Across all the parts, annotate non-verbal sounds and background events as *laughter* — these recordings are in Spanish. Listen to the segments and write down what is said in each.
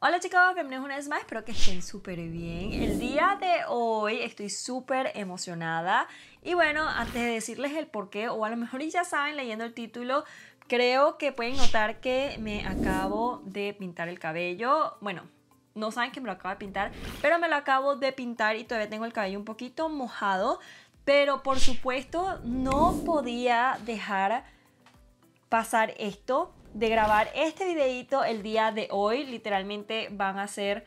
Hola chicos, bienvenidos una vez más, espero que estén súper bien. El día de hoy estoy súper emocionada y bueno, antes de decirles el por qué, o a lo mejor ya saben leyendo el título, creo que pueden notar que me acabo de pintar el cabello. Bueno, no saben que me lo acabo de pintar, pero me lo acabo de pintar y todavía tengo el cabello un poquito mojado, pero por supuesto no podía dejar pasar esto de grabar este videito el día de hoy. Literalmente van a ser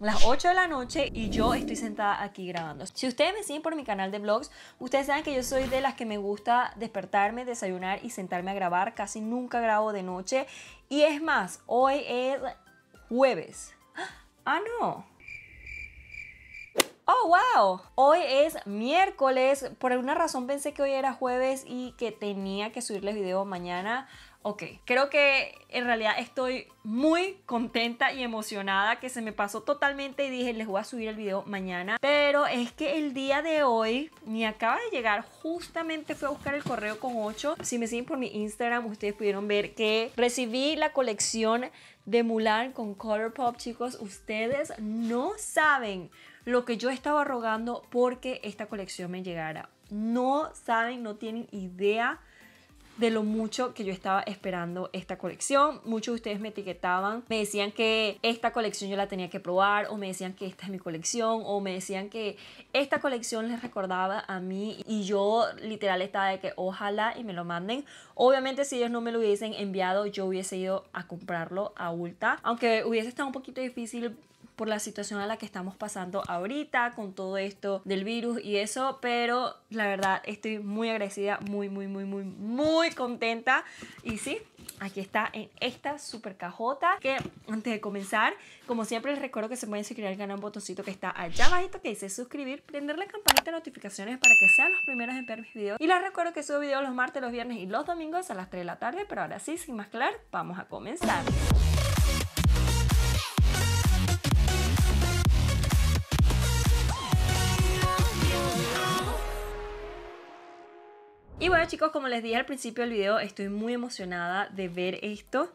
las 8 de la noche y yo estoy sentada aquí grabando. Si ustedes me siguen por mi canal de vlogs, ustedes saben que yo soy de las que me gusta despertarme, desayunar y sentarme a grabar. Casi nunca grabo de noche. Y es más, hoy es jueves. Ah, ¡Ah no. ¡Oh, wow! Hoy es miércoles. Por alguna razón pensé que hoy era jueves y que tenía que subirles video mañana. Ok, creo que en realidad estoy muy contenta y emocionada que se me pasó totalmente y dije les voy a subir el video mañana. Pero es que el día de hoy me acaba de llegar, justamente fui a buscar el correo con 8. Si me siguen por mi Instagram ustedes pudieron ver que recibí la colección de Mulan con Colourpop, chicos. Ustedes no saben lo que yo estaba rogando porque esta colección me llegara. No saben, no tienen idea de lo mucho que yo estaba esperando esta colección. Muchos de ustedes me etiquetaban, me decían que esta colección yo la tenía que probar o me decían que esta es mi colección o me decían que esta colección les recordaba a mí y yo literal estaba de que ojalá y me lo manden. Obviamente si ellos no me lo hubiesen enviado yo hubiese ido a comprarlo a Ulta, aunque hubiese estado un poquito difícil por la situación a la que estamos pasando ahorita con todo esto del virus y eso, pero la verdad estoy muy agradecida, muy, muy, muy, muy, muy contenta. Y sí, aquí está en esta super cajota que antes de comenzar, como siempre les recuerdo que se pueden suscribir al canal, botoncito que está allá bajito, que dice suscribir, prender la campanita de notificaciones para que sean los primeros en ver mis videos. Y les recuerdo que subo videos los martes, los viernes y los domingos a las 3 de la tarde, pero ahora sí, sin más claro, vamos a comenzar. Y bueno chicos, como les dije al principio del video, estoy muy emocionada de ver esto.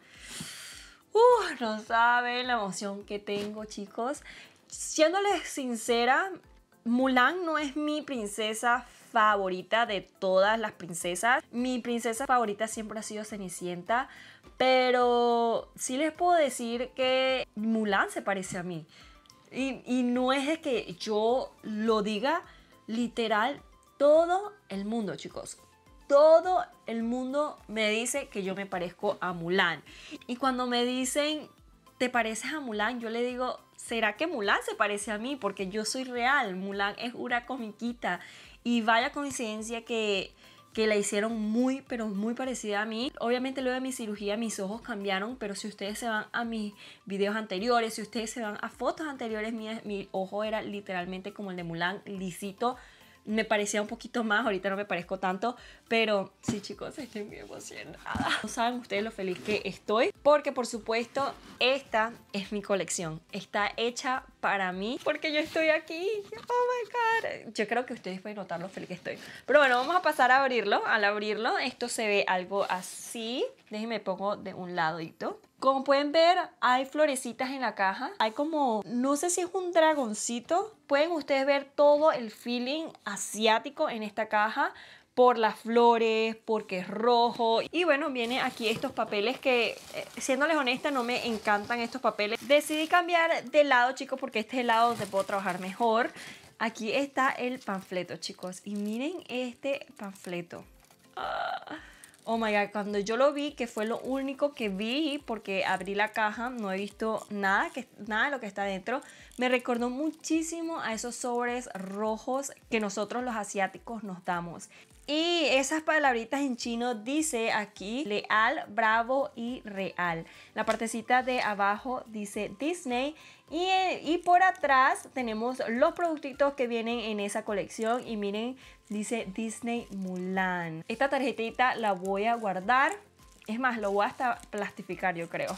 Uh, no saben la emoción que tengo chicos. Siéndoles sincera, Mulan no es mi princesa favorita de todas las princesas. Mi princesa favorita siempre ha sido Cenicienta, pero sí les puedo decir que Mulan se parece a mí. Y, y no es de que yo lo diga literal todo el mundo, chicos todo el mundo me dice que yo me parezco a Mulan. Y cuando me dicen, ¿te pareces a Mulan? Yo le digo, ¿será que Mulan se parece a mí? Porque yo soy real, Mulan es una comiquita. Y vaya coincidencia que, la hicieron muy, pero muy parecida a mí. Obviamente luego de mi cirugía mis ojos cambiaron, pero si ustedes se van a mis videos anteriores, si ustedes se van a fotos anteriores mi ojo era literalmente como el de Mulan, lisito, me parecía un poquito más, ahorita no me parezco tanto, pero sí chicos, estoy muy emocionada. No saben ustedes lo feliz que estoy, porque por supuesto esta es mi colección, está hecha para mí, porque yo estoy aquí, oh my god, yo creo que ustedes pueden notar lo feliz que estoy. Pero bueno, vamos a pasar a abrirlo, al abrirlo esto se ve algo así, déjenme pongo de un ladito como pueden ver, hay florecitas en la caja. Hay como, no sé si es un dragoncito. Pueden ustedes ver todo el feeling asiático en esta caja por las flores, porque es rojo. Y bueno, vienen aquí estos papeles que, eh, siéndoles honesta, no me encantan estos papeles. Decidí cambiar de lado, chicos, porque este es el lado donde puedo trabajar mejor. Aquí está el panfleto, chicos. Y miren este panfleto. Ah. Oh my god, cuando yo lo vi, que fue lo único que vi, porque abrí la caja, no he visto nada, que, nada de lo que está dentro, me recordó muchísimo a esos sobres rojos que nosotros los asiáticos nos damos. Y esas palabritas en chino dice aquí leal, bravo y real. La partecita de abajo dice Disney y, eh, y por atrás tenemos los productitos que vienen en esa colección y miren Dice Disney Mulan. Esta tarjetita la voy a guardar. Es más, lo voy hasta plastificar, yo creo.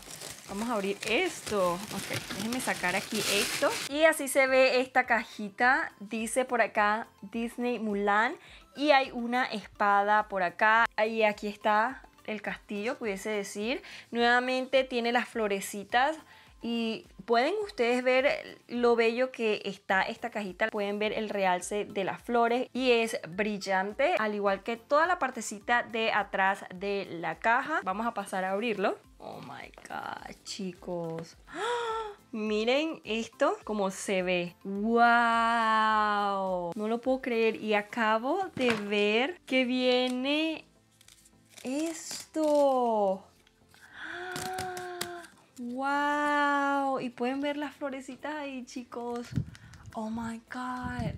Vamos a abrir esto. Ok, déjenme sacar aquí esto. Y así se ve esta cajita. Dice por acá Disney Mulan. Y hay una espada por acá. Y aquí está el castillo, pudiese decir. Nuevamente tiene las florecitas y pueden ustedes ver lo bello que está esta cajita. Pueden ver el realce de las flores y es brillante, al igual que toda la partecita de atrás de la caja. Vamos a pasar a abrirlo. Oh my god, chicos. *gasps* Miren esto como se ve. ¡Wow! No lo puedo creer. Y acabo de ver que viene esto. ¡Wow! Y pueden ver las florecitas ahí, chicos. ¡Oh, my God!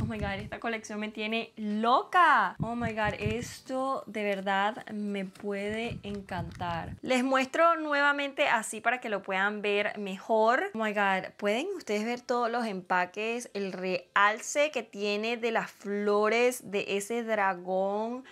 Oh my god, esta colección me tiene loca. Oh my god, esto de verdad me puede encantar. Les muestro nuevamente así para que lo puedan ver mejor. Oh my god, pueden ustedes ver todos los empaques, el realce que tiene de las flores de ese dragón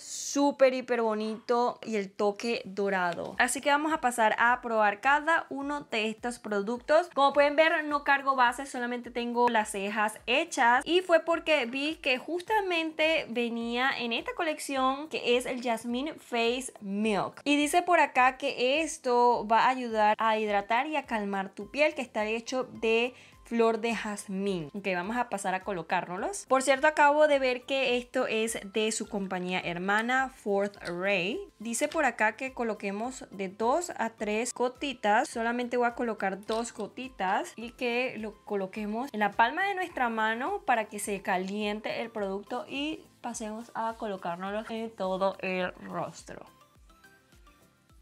súper hiper bonito y el toque dorado así que vamos a pasar a probar cada uno de estos productos como pueden ver no cargo bases, solamente tengo las cejas hechas y fue porque vi que justamente venía en esta colección que es el Jasmine Face Milk y dice por acá que esto va a ayudar a hidratar y a calmar tu piel que está hecho de flor de jazmín. que vamos a pasar a colocárnoslos. Por cierto, acabo de ver que esto es de su compañía hermana Fourth Ray. Dice por acá que coloquemos de 2 a tres gotitas. Solamente voy a colocar dos gotitas y que lo coloquemos en la palma de nuestra mano para que se caliente el producto y pasemos a colocárnoslo en todo el rostro.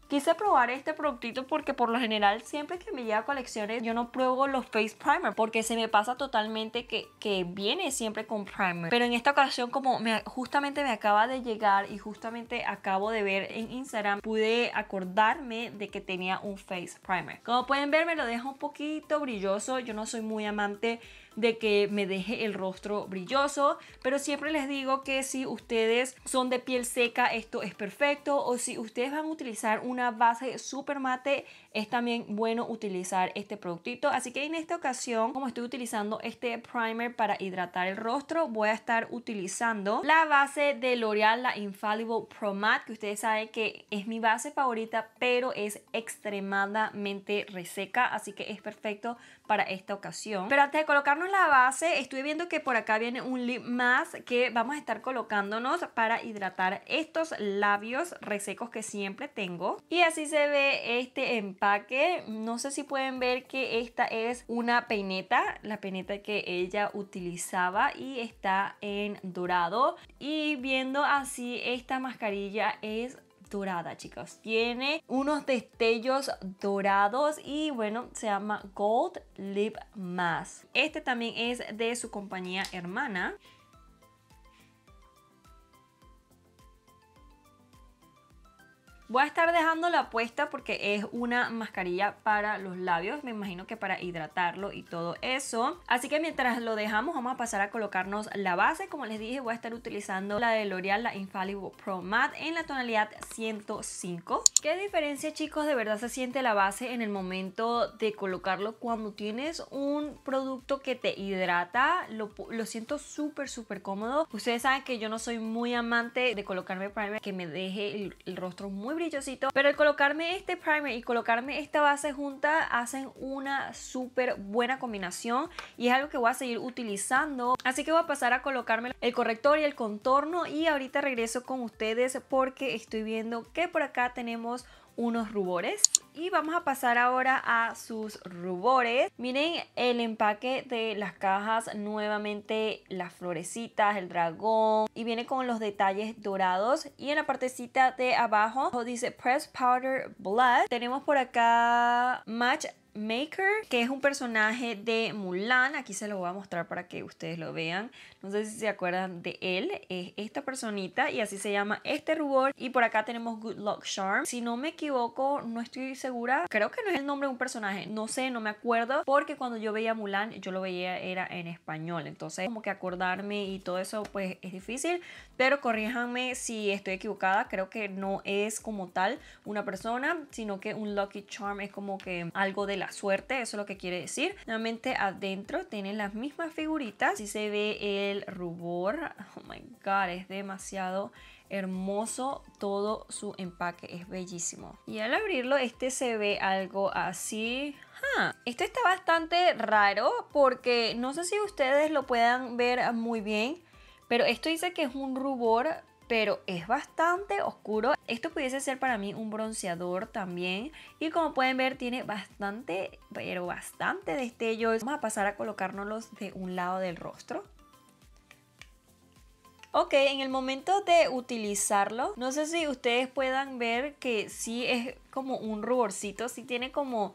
Quise probar este productito porque por lo general siempre que me llega colecciones yo no pruebo los face primer porque se me pasa totalmente que, que viene siempre con primer. Pero en esta ocasión como justamente me acaba de llegar y justamente acabo de ver en Instagram pude acordarme de que tenía un face primer. Como pueden ver me lo deja un poquito brilloso. Yo no soy muy amante de que me deje el rostro brilloso, pero siempre les digo que si ustedes son de piel seca esto es perfecto o si ustedes van a utilizar una base super mate es también bueno utilizar este productito. Así que en esta ocasión, como estoy utilizando este primer para hidratar el rostro, voy a estar utilizando la base de L'Oreal, la Infallible Pro Matte, que ustedes saben que es mi base favorita, pero es extremadamente reseca, así que es perfecto para esta ocasión. Pero antes de colocarnos la base, estoy viendo que por acá viene un lip más que vamos a estar colocándonos para hidratar estos labios resecos que siempre tengo. Y así se ve este en no sé si pueden ver que esta es una peineta, la peineta que ella utilizaba y está en dorado. Y viendo así esta mascarilla es dorada, chicos. Tiene unos destellos dorados y bueno, se llama Gold Lip Mask. Este también es de su compañía hermana. Voy a estar dejando la puesta porque es una mascarilla para los labios, me imagino que para hidratarlo y todo eso. Así que mientras lo dejamos vamos a pasar a colocarnos la base. Como les dije voy a estar utilizando la de L'Oreal, la Infallible Pro Matte en la tonalidad 105. ¿Qué diferencia chicos de verdad se siente la base en el momento de colocarlo cuando tienes un producto que te hidrata? Lo, siento súper súper cómodo. Ustedes saben que yo no soy muy amante de colocarme primer que me deje el, el rostro muy brillosito, pero el colocarme este primer y colocarme esta base junta hacen una súper buena combinación y es algo que voy a seguir utilizando. Así que voy a pasar a colocarme el corrector y el contorno y ahorita regreso con ustedes porque estoy viendo que por acá tenemos unos rubores. Y vamos a pasar ahora a sus rubores. Miren el empaque de las cajas, nuevamente las florecitas, el dragón. Y viene con los detalles dorados. Y en la partecita de abajo dice Press Powder Blood. Tenemos por acá Match Maker, que es un personaje de Mulan. Aquí se lo voy a mostrar para que ustedes lo vean. No sé si se acuerdan de él. Es esta personita y así se llama este rubor. Y por acá tenemos Good Luck Charm. Si no me equivoco, no estoy segura. Creo que no es el nombre de un personaje. No sé, no me acuerdo. Porque cuando yo veía Mulan, yo lo veía era en español. Entonces, como que acordarme y todo eso, pues es difícil. Pero corríjanme si estoy equivocada. Creo que no es como tal una persona, sino que un Lucky Charm es como que algo de la suerte, eso es lo que quiere decir. Nuevamente adentro tienen las mismas figuritas, si se ve el rubor, oh my god, es demasiado hermoso todo su empaque es bellísimo y al abrirlo este se ve algo así esto está bastante raro porque no sé si ustedes lo puedan ver muy bien pero esto dice que es un rubor pero es bastante oscuro. Esto pudiese ser para mí un bronceador también. Y como pueden ver, tiene bastante, pero bastante destello. Vamos a pasar a colocárnoslos de un lado del rostro. Ok, en el momento de utilizarlo, no sé si ustedes puedan ver que sí es como un ruborcito, sí tiene como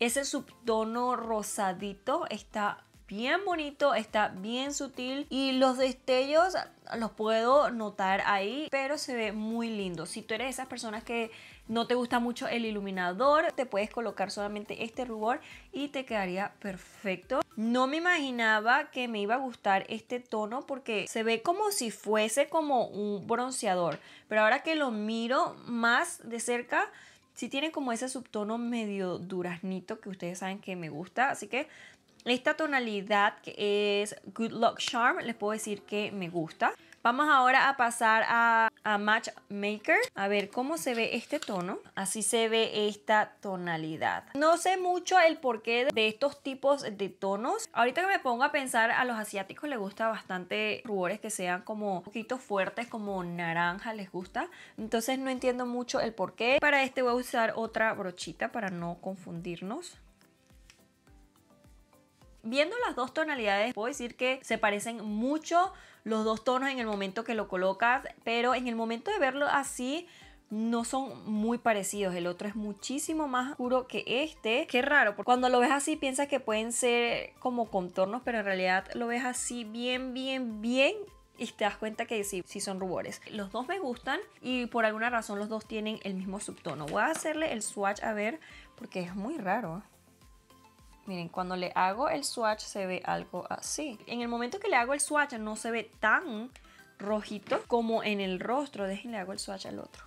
ese subtono rosadito, está bien bonito, está bien sutil y los destellos los puedo notar ahí, pero se ve muy lindo. Si tú eres de esas personas que no te gusta mucho el iluminador, te puedes colocar solamente este rubor y te quedaría perfecto. No me imaginaba que me iba a gustar este tono porque se ve como si fuese como un bronceador, pero ahora que lo miro más de cerca, si tiene como ese subtono medio duraznito que ustedes saben que me gusta, así que esta tonalidad que es Good Luck Charm, les puedo decir que me gusta. Vamos ahora a pasar a, a Matchmaker. A ver cómo se ve este tono. Así se ve esta tonalidad. No sé mucho el porqué de estos tipos de tonos. Ahorita que me pongo a pensar, a los asiáticos les gusta bastante rubores que sean como un poquito fuertes, como naranja les gusta. Entonces no entiendo mucho el porqué. Para este voy a usar otra brochita para no confundirnos. Viendo las dos tonalidades, puedo decir que se parecen mucho los dos tonos en el momento que lo colocas, pero en el momento de verlo así, no son muy parecidos. El otro es muchísimo más oscuro que este. Qué raro, porque cuando lo ves así piensas que pueden ser como contornos, pero en realidad lo ves así bien, bien, bien y te das cuenta que sí, sí son rubores. Los dos me gustan y por alguna razón los dos tienen el mismo subtono. Voy a hacerle el swatch a ver porque es muy raro. Miren, cuando le hago el swatch se ve algo así. En el momento que le hago el swatch no se ve tan rojito como en el rostro. Déjenle hago el swatch al otro.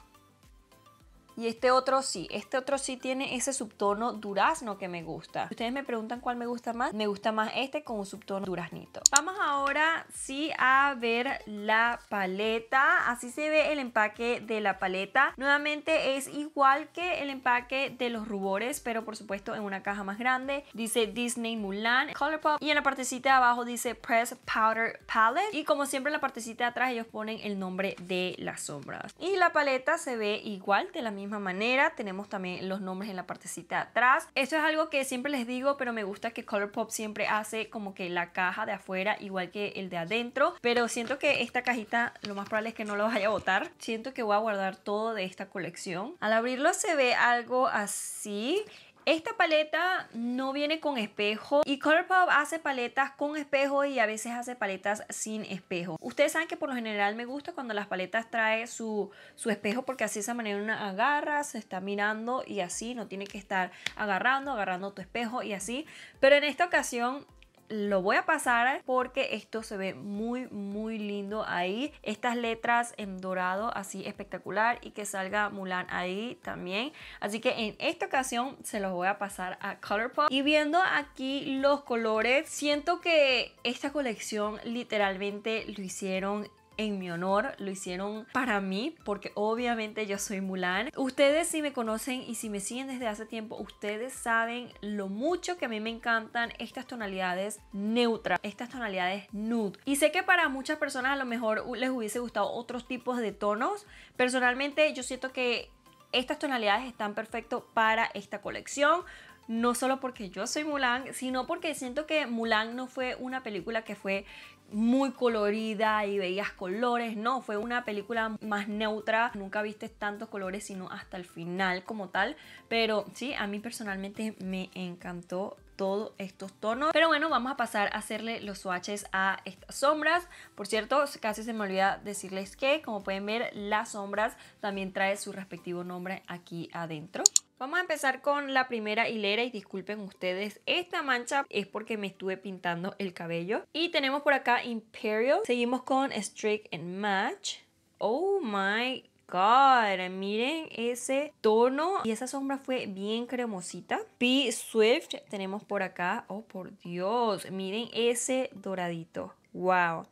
Y este otro sí, este otro sí tiene ese subtono durazno que me gusta. Ustedes me preguntan cuál me gusta más, me gusta más este con un subtono duraznito. Vamos ahora sí a ver la paleta, así se ve el empaque de la paleta. Nuevamente es igual que el empaque de los rubores, pero por supuesto en una caja más grande. Dice Disney Mulan, Colourpop y en la partecita de abajo dice Press Powder Palette y como siempre en la partecita de atrás ellos ponen el nombre de las sombras. Y la paleta se ve igual de la misma manera. Tenemos también los nombres en la partecita atrás. Esto es algo que siempre les digo, pero me gusta que Colourpop siempre hace como que la caja de afuera igual que el de adentro. Pero siento que esta cajita lo más probable es que no lo vaya a botar. Siento que voy a guardar todo de esta colección. Al abrirlo se ve algo así. Esta paleta no viene con espejo y Colourpop hace paletas con espejo y a veces hace paletas sin espejo. Ustedes saben que por lo general me gusta cuando las paletas trae su, su espejo porque así de esa manera una agarra, se está mirando y así no tiene que estar agarrando, agarrando tu espejo y así. Pero en esta ocasión lo voy a pasar porque esto se ve muy, muy lindo ahí. Estas letras en dorado, así espectacular. Y que salga Mulan ahí también. Así que en esta ocasión se los voy a pasar a Colourpop. Y viendo aquí los colores, siento que esta colección literalmente lo hicieron en mi honor, lo hicieron para mí, porque obviamente yo soy Mulan. Ustedes si me conocen y si me siguen desde hace tiempo, ustedes saben lo mucho que a mí me encantan estas tonalidades neutras, estas tonalidades nude. Y sé que para muchas personas a lo mejor les hubiese gustado otros tipos de tonos. Personalmente yo siento que estas tonalidades están perfectas para esta colección no solo porque yo soy Mulan, sino porque siento que Mulan no fue una película que fue muy colorida y veías colores, no, fue una película más neutra, nunca viste tantos colores sino hasta el final como tal, pero sí, a mí personalmente me encantó todos estos tonos. Pero bueno, vamos a pasar a hacerle los swatches a estas sombras. Por cierto, casi se me olvida decirles que, como pueden ver, las sombras también trae su respectivo nombre aquí adentro. Vamos a empezar con la primera hilera y disculpen ustedes, esta mancha es porque me estuve pintando el cabello. Y tenemos por acá Imperial. Seguimos con Strict and Match. Oh my god, miren ese tono y esa sombra fue bien cremosita. P Swift tenemos por acá, oh por Dios, miren ese doradito, wow.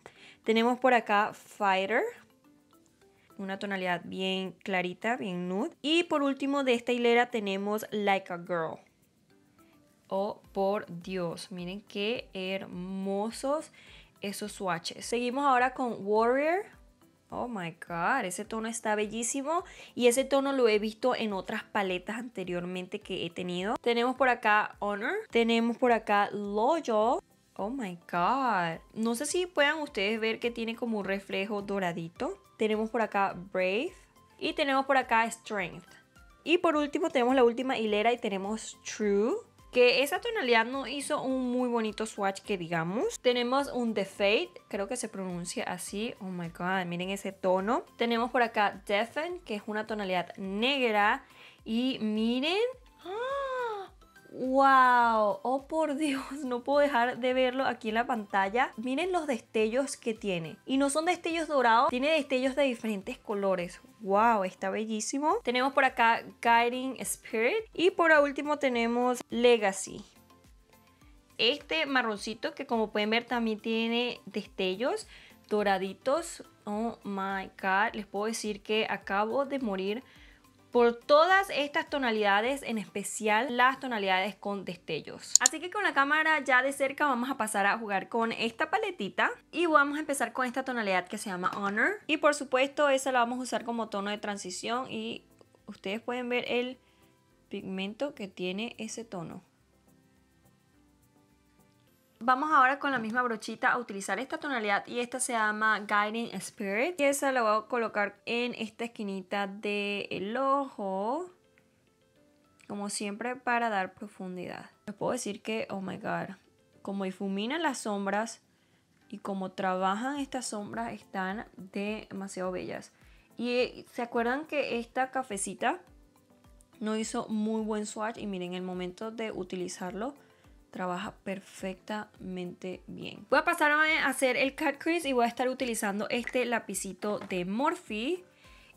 Tenemos por acá Fighter, una tonalidad bien clarita, bien nude. Y por último de esta hilera tenemos Like a Girl. Oh, por Dios, miren qué hermosos esos swatches. Seguimos ahora con Warrior. Oh my god, ese tono está bellísimo y ese tono lo he visto en otras paletas anteriormente que he tenido. Tenemos por acá Honor, tenemos por acá Loyal. Oh my god, no sé si puedan ustedes ver que tiene como un reflejo doradito. Tenemos por acá Brave y tenemos por acá Strength. Y por último tenemos la última hilera y tenemos True que esa tonalidad no hizo un muy bonito swatch que digamos. Tenemos un The Fade, creo que se pronuncia así, oh my god, miren ese tono. Tenemos por acá Defen, que es una tonalidad negra y miren... ¡ah! ¡Wow! ¡Oh por Dios! No puedo dejar de verlo aquí en la pantalla. Miren los destellos que tiene. Y no son destellos dorados, tiene destellos de diferentes colores. ¡Wow! Está bellísimo. Tenemos por acá Guiding Spirit. Y por último tenemos Legacy. Este marroncito que como pueden ver también tiene destellos doraditos. Oh my god, les puedo decir que acabo de morir por todas estas tonalidades, en especial las tonalidades con destellos. Así que con la cámara ya de cerca vamos a pasar a jugar con esta paletita y vamos a empezar con esta tonalidad que se llama Honor. Y por supuesto esa la vamos a usar como tono de transición y ustedes pueden ver el pigmento que tiene ese tono vamos ahora con la misma brochita a utilizar esta tonalidad y esta se llama Guiding Spirit. Y esa la voy a colocar en esta esquinita del ojo, como siempre para dar profundidad. Les puedo decir que, oh my god, como difuminan las sombras y como trabajan estas sombras están demasiado bellas. Y eh, se acuerdan que esta cafecita no hizo muy buen swatch y miren el momento de utilizarlo trabaja perfectamente bien. Voy a pasar a hacer el cut crease y voy a estar utilizando este lapicito de Morphe.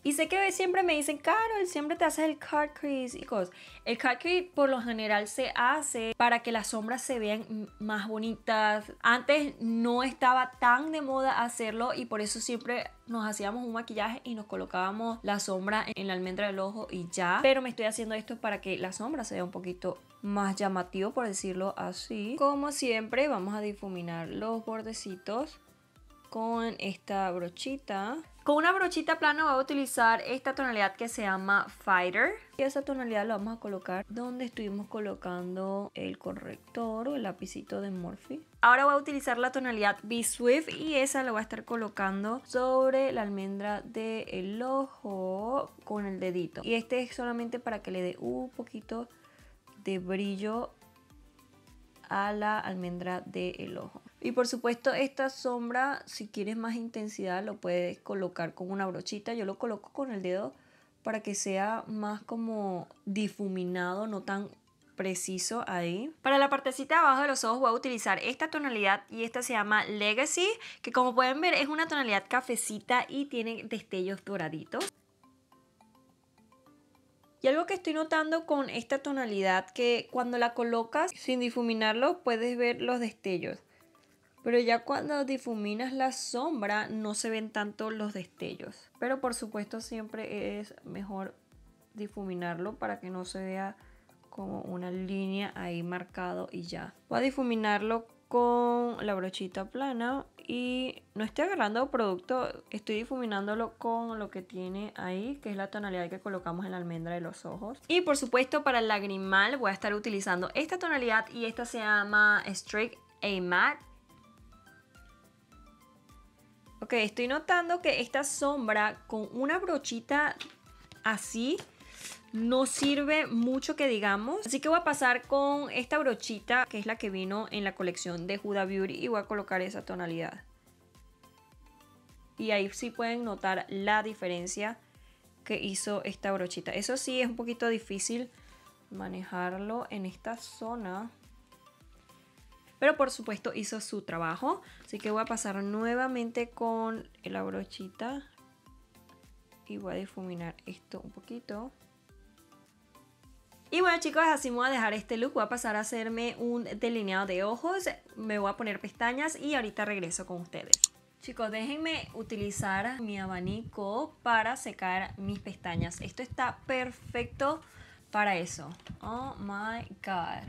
Y sé que siempre me dicen, Carol, siempre te haces el cut crease y cosas. El cut crease por lo general se hace para que las sombras se vean más bonitas. Antes no estaba tan de moda hacerlo y por eso siempre nos hacíamos un maquillaje y nos colocábamos la sombra en la almendra del ojo y ya. Pero me estoy haciendo esto para que la sombra se vea un poquito más llamativo, por decirlo así. Como siempre, vamos a difuminar los bordecitos con esta brochita. Con una brochita plana voy a utilizar esta tonalidad que se llama Fighter. Y esa tonalidad la vamos a colocar donde estuvimos colocando el corrector o el lapicito de Morphe. Ahora voy a utilizar la tonalidad Be Swift y esa la voy a estar colocando sobre la almendra del el ojo con el dedito. Y este es solamente para que le dé un poquito de brillo a la almendra del el ojo. Y por supuesto esta sombra, si quieres más intensidad, lo puedes colocar con una brochita. Yo lo coloco con el dedo para que sea más como difuminado, no tan preciso ahí. Para la partecita abajo de los ojos voy a utilizar esta tonalidad y esta se llama Legacy, que como pueden ver es una tonalidad cafecita y tiene destellos doraditos. Y algo que estoy notando con esta tonalidad, que cuando la colocas sin difuminarlo puedes ver los destellos. Pero ya cuando difuminas la sombra no se ven tanto los destellos. Pero por supuesto siempre es mejor difuminarlo para que no se vea como una línea ahí marcado y ya. Voy a difuminarlo con la brochita plana y no estoy agarrando producto, estoy difuminándolo con lo que tiene ahí, que es la tonalidad que colocamos en la almendra de los ojos. Y por supuesto para el lagrimal voy a estar utilizando esta tonalidad y esta se llama Strict A Matte. Ok, estoy notando que esta sombra con una brochita así no sirve mucho que digamos. Así que voy a pasar con esta brochita, que es la que vino en la colección de Huda Beauty, y voy a colocar esa tonalidad. Y ahí sí pueden notar la diferencia que hizo esta brochita. Eso sí, es un poquito difícil manejarlo en esta zona. Pero por supuesto hizo su trabajo. Así que voy a pasar nuevamente con la brochita. Y voy a difuminar esto un poquito. Y bueno chicos, así me voy a dejar este look, voy a pasar a hacerme un delineado de ojos, me voy a poner pestañas y ahorita regreso con ustedes. Chicos, déjenme utilizar mi abanico para secar mis pestañas. Esto está perfecto para eso. Oh my god.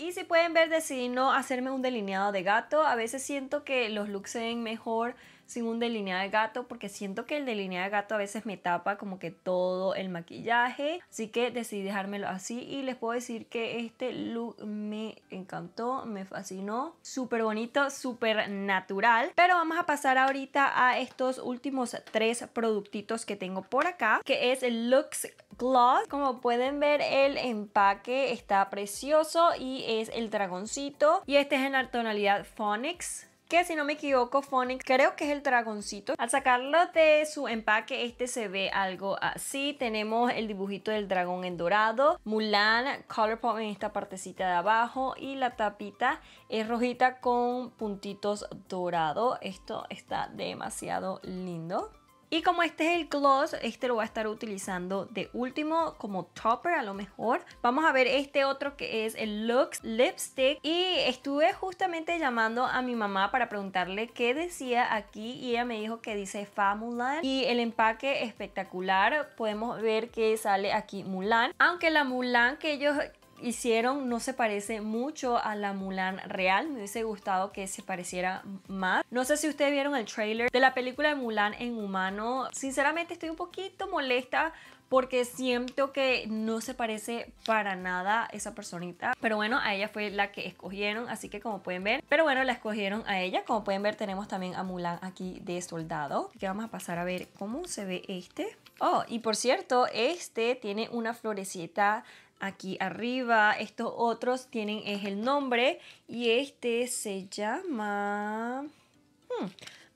Y si pueden ver, decidí no hacerme un delineado de gato. A veces siento que los looks se ven mejor sin un delineado de gato porque siento que el delineado de gato a veces me tapa como que todo el maquillaje. Así que decidí dejármelo así y les puedo decir que este look me encantó, me fascinó. Súper bonito, súper natural. Pero vamos a pasar ahorita a estos últimos tres productitos que tengo por acá. Que es el Lux Gloss. Como pueden ver el empaque está precioso y es el dragoncito. Y este es en la tonalidad Phonics si no me equivoco Phonics creo que es el dragoncito. Al sacarlo de su empaque este se ve algo así. Tenemos el dibujito del dragón en dorado, Mulan, Colourpop en esta partecita de abajo y la tapita es rojita con puntitos dorado. Esto está demasiado lindo. Y como este es el gloss, este lo voy a estar utilizando de último como topper a lo mejor. Vamos a ver este otro que es el Lux Lipstick. Y estuve justamente llamando a mi mamá para preguntarle qué decía aquí y ella me dijo que dice Fa Mulan. Y el empaque espectacular, podemos ver que sale aquí Mulan. Aunque la Mulan que ellos hicieron no se parece mucho a la Mulan real. Me hubiese gustado que se pareciera más. No sé si ustedes vieron el trailer de la película de Mulan en humano. Sinceramente estoy un poquito molesta porque siento que no se parece para nada esa personita. Pero bueno, a ella fue la que escogieron, así que como pueden ver. Pero bueno, la escogieron a ella. Como pueden ver, tenemos también a Mulan aquí de soldado. Así que vamos a pasar a ver cómo se ve este. Oh, y por cierto, este tiene una florecita aquí arriba. Estos otros tienen es el nombre y este se llama... Hmm,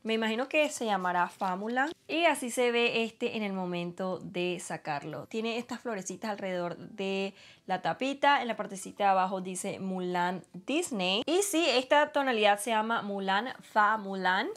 me imagino que se llamará Famulan Y así se ve este en el momento de sacarlo. Tiene estas florecitas alrededor de la tapita. En la partecita de abajo dice Mulan Disney. Y sí, esta tonalidad se llama Mulan Fa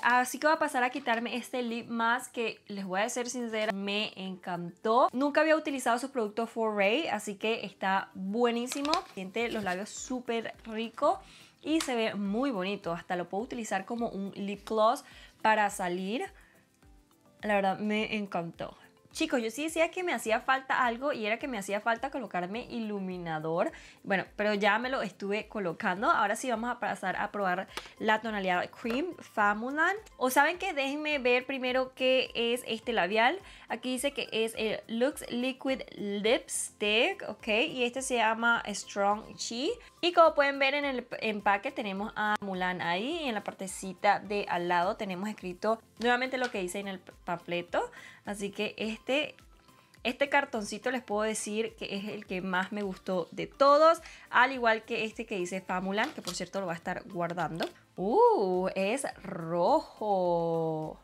Así que voy a pasar a quitarme este lip mask que les voy a ser sincera, me encantó. Nunca había utilizado su producto Foray, así que está buenísimo. Siente los labios súper rico y se ve muy bonito. Hasta lo puedo utilizar como un lip gloss para salir. La verdad me encantó. Chicos, yo sí decía que me hacía falta algo y era que me hacía falta colocarme iluminador. Bueno, pero ya me lo estuve colocando. Ahora sí vamos a pasar a probar la tonalidad Cream Famulan. O saben que déjenme ver primero qué es este labial. Aquí dice que es el Lux Liquid Lipstick, ¿ok? Y este se llama Strong Chi. Y como pueden ver en el empaque tenemos a Mulan ahí y en la partecita de al lado tenemos escrito nuevamente lo que dice en el panfleto. Así que este este cartoncito les puedo decir que es el que más me gustó de todos, al igual que este que dice Famulan, que por cierto lo va a estar guardando. ¡Uh! Es rojo.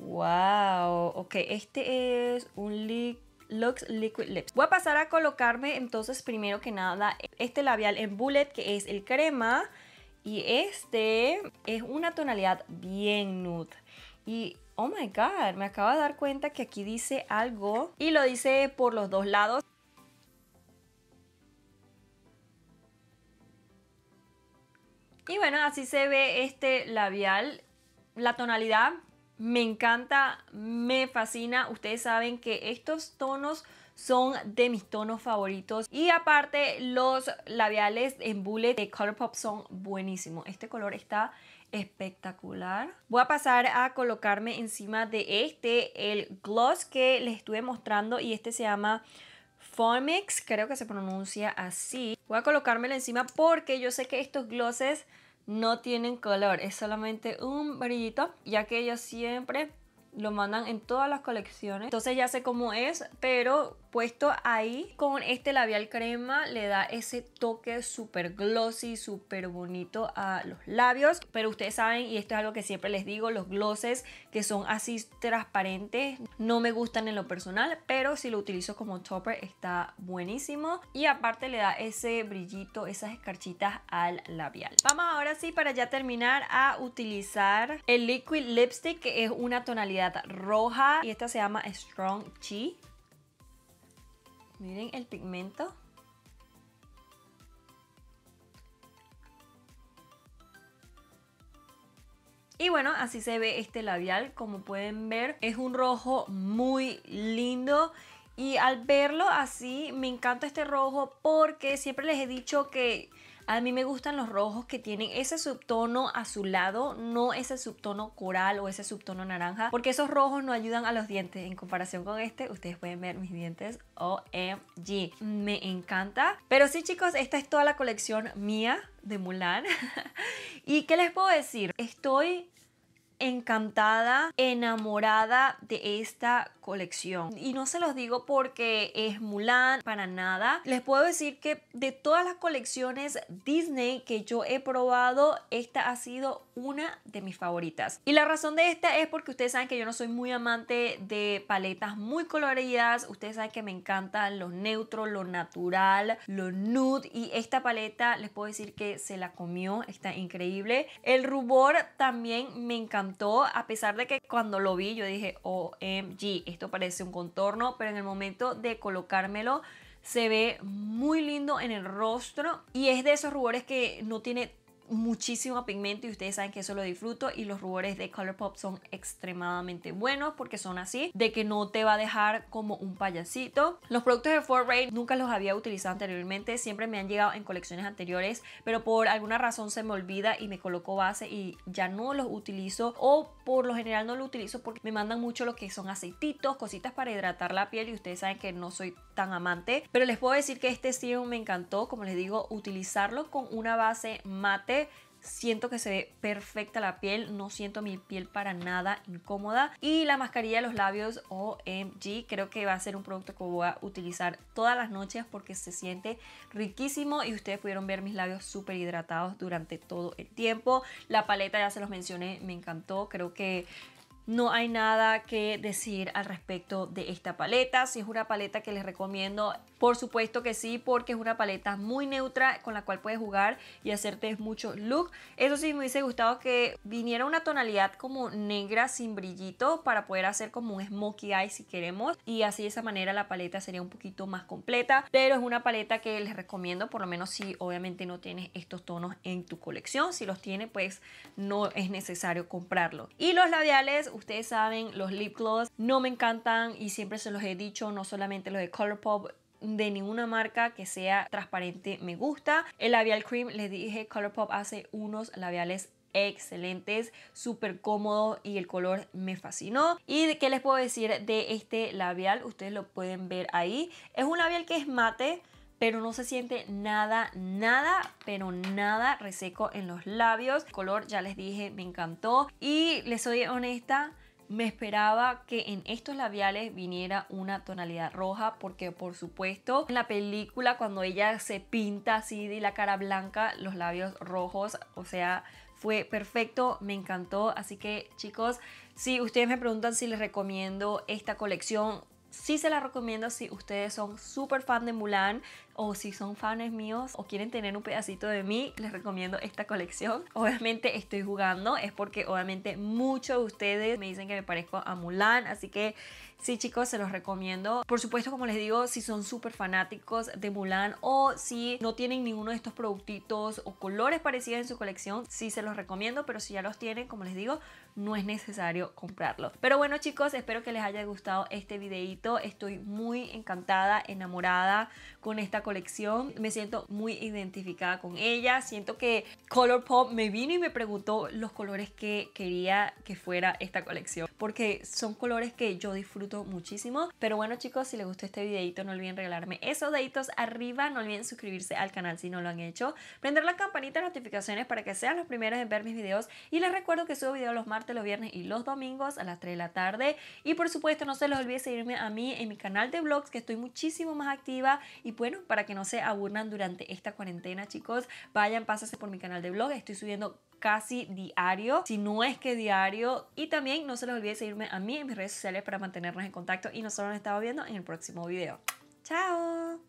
Wow, ok, este es un Lux Liquid Lips. Voy a pasar a colocarme entonces primero que nada este labial en Bullet que es el crema y este es una tonalidad bien nude y oh my god, me acabo de dar cuenta que aquí dice algo y lo dice por los dos lados. Y bueno, así se ve este labial. La tonalidad me encanta, me fascina. Ustedes saben que estos tonos son de mis tonos favoritos. Y aparte, los labiales en bullet de Colourpop son buenísimos. Este color está espectacular. Voy a pasar a colocarme encima de este, el gloss que les estuve mostrando. Y este se llama Formix. creo que se pronuncia así. Voy a colocármelo encima porque yo sé que estos glosses no tienen color, es solamente un brillito, ya que ellos siempre lo mandan en todas las colecciones. Entonces ya sé cómo es, pero puesto ahí con este labial crema le da ese toque súper glossy, súper bonito a los labios. Pero ustedes saben, y esto es algo que siempre les digo, los glosses que son así transparentes no me gustan en lo personal, pero si lo utilizo como topper está buenísimo. Y aparte le da ese brillito, esas escarchitas al labial. Vamos ahora sí para ya terminar a utilizar el Liquid Lipstick que es una tonalidad roja y esta se llama Strong Chi. Miren el pigmento. Y bueno, así se ve este labial, como pueden ver, es un rojo muy lindo y al verlo así me encanta este rojo porque siempre les he dicho que a mí me gustan los rojos que tienen ese subtono azulado, no ese subtono coral o ese subtono naranja, porque esos rojos no ayudan a los dientes. En comparación con este, ustedes pueden ver mis dientes OMG. Me encanta. Pero sí, chicos, esta es toda la colección mía de Mulan. *laughs* ¿Y qué les puedo decir? Estoy encantada, enamorada de esta colección. Y no se los digo porque es Mulan, para nada. Les puedo decir que de todas las colecciones Disney que yo he probado, esta ha sido una de mis favoritas. Y la razón de esta es porque ustedes saben que yo no soy muy amante de paletas muy coloridas. Ustedes saben que me encantan lo neutro lo natural, lo nude. Y esta paleta les puedo decir que se la comió, está increíble. El rubor también me encantó a pesar de que cuando lo vi yo dije, OMG, esto parece un contorno, pero en el momento de colocármelo se ve muy lindo en el rostro y es de esos rubores que no tiene muchísimo pigmento y ustedes saben que eso lo disfruto y los rubores de Colourpop son extremadamente buenos porque son así, de que no te va a dejar como un payasito. Los productos de Ray nunca los había utilizado anteriormente, siempre me han llegado en colecciones anteriores, pero por alguna razón se me olvida y me coloco base y ya no los utilizo o por lo general no lo utilizo porque me mandan mucho lo que son aceititos, cositas para hidratar la piel y ustedes saben que no soy tan amante, pero les puedo decir que este Sí me encantó, como les digo, utilizarlo con una base mate Siento que se ve perfecta la piel, no siento mi piel para nada incómoda. Y la mascarilla de los labios OMG, creo que va a ser un producto que voy a utilizar todas las noches porque se siente riquísimo y ustedes pudieron ver mis labios súper hidratados durante todo el tiempo. La paleta ya se los mencioné, me encantó, creo que no hay nada que decir al respecto de esta paleta. Si es una paleta que les recomiendo, por supuesto que sí, porque es una paleta muy neutra con la cual puedes jugar y hacerte muchos looks. Eso sí, me hubiese gustado que viniera una tonalidad como negra sin brillito para poder hacer como un smokey eye si queremos. Y así de esa manera la paleta sería un poquito más completa. Pero es una paleta que les recomiendo, por lo menos si obviamente no tienes estos tonos en tu colección. Si los tiene, pues no es necesario comprarlo. Y los labiales ustedes saben, los lip gloss no me encantan y siempre se los he dicho, no solamente los de Colourpop, de ninguna marca que sea transparente me gusta. El labial cream, les dije, Colourpop hace unos labiales excelentes, súper cómodo y el color me fascinó. ¿Y qué les puedo decir de este labial? Ustedes lo pueden ver ahí. Es un labial que es mate, pero no se siente nada, nada, pero nada reseco en los labios. El color, ya les dije, me encantó. Y les soy honesta, me esperaba que en estos labiales viniera una tonalidad roja porque por supuesto en la película cuando ella se pinta así de la cara blanca los labios rojos o sea fue perfecto, me encantó así que chicos si ustedes me preguntan si les recomiendo esta colección Sí se la recomiendo si ustedes son súper fan de Mulan o si son fans míos o quieren tener un pedacito de mí, les recomiendo esta colección. Obviamente estoy jugando, es porque obviamente muchos de ustedes me dicen que me parezco a Mulan, así que Sí, chicos, se los recomiendo. Por supuesto, como les digo, si son súper fanáticos de Mulan o si no tienen ninguno de estos productitos o colores parecidos en su colección, sí se los recomiendo, pero si ya los tienen, como les digo, no es necesario comprarlo. Pero bueno, chicos, espero que les haya gustado este videito. Estoy muy encantada, enamorada con esta colección. Me siento muy identificada con ella. Siento que Colourpop me vino y me preguntó los colores que quería que fuera esta colección, porque son colores que yo disfruto muchísimo. Pero bueno chicos, si les gustó este videito no olviden regalarme esos deditos arriba, no olviden suscribirse al canal si no lo han hecho, prender la campanita de notificaciones para que sean los primeros en ver mis videos y les recuerdo que subo videos los martes, los viernes y los domingos a las 3 de la tarde y por supuesto no se les olvide seguirme a mí en mi canal de vlogs que estoy muchísimo más activa y bueno, para que no se aburran durante esta cuarentena chicos, vayan, pásense por mi canal de vlog, estoy subiendo casi diario, si no es que diario. Y también no se les olvide seguirme a mí en mis redes sociales para mantener en contacto y nosotros nos estamos viendo en el próximo video. ¡Chao!